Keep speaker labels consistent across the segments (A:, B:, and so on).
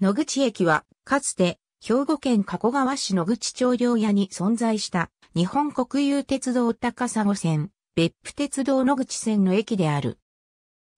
A: 野口駅は、かつて、兵庫県加古川市野口町領屋に存在した、日本国有鉄道高砂線、別府鉄道野口線の駅である。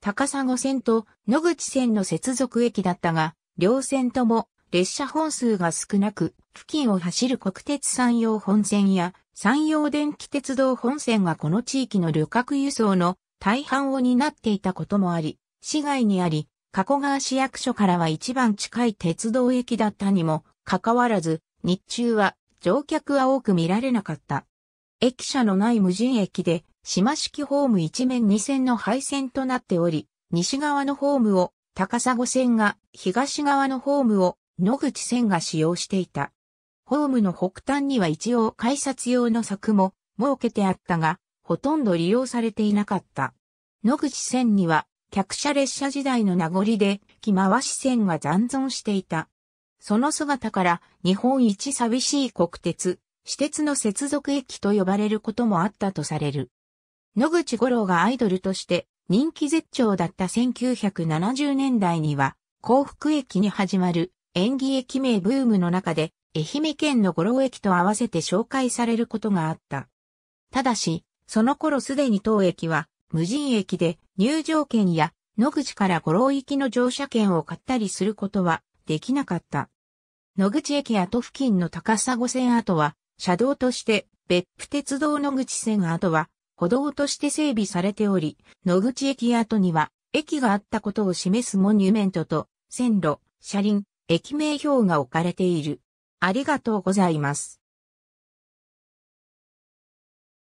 A: 高砂線と野口線の接続駅だったが、両線とも列車本数が少なく、付近を走る国鉄山陽本線や山陽電気鉄道本線がこの地域の旅客輸送の大半を担っていたこともあり、市外にあり、加古川市役所からは一番近い鉄道駅だったにもかかわらず、日中は乗客は多く見られなかった。駅舎のない無人駅で、島式ホーム一面二線の配線となっており、西側のホームを高砂線が、東側のホームを野口線が使用していた。ホームの北端には一応改札用の柵も設けてあったが、ほとんど利用されていなかった。野口線には客車列車時代の名残で、木回し線が残存していた。その姿から、日本一寂しい国鉄、私鉄の接続駅と呼ばれることもあったとされる。野口五郎がアイドルとして人気絶頂だった1970年代には、幸福駅に始まる演技駅名ブームの中で、愛媛県の五郎駅と合わせて紹介されることがあった。ただし、その頃すでに当駅は無人駅で入場券や野口から五郎行きの乗車券を買ったりすることはできなかった。野口駅跡付近の高砂線跡は車道として別府鉄道野口線跡は歩道として整備されており、野口駅跡には駅があったことを示すモニュメントと線路、車輪、駅名標が置かれている。ありがとうございま
B: す。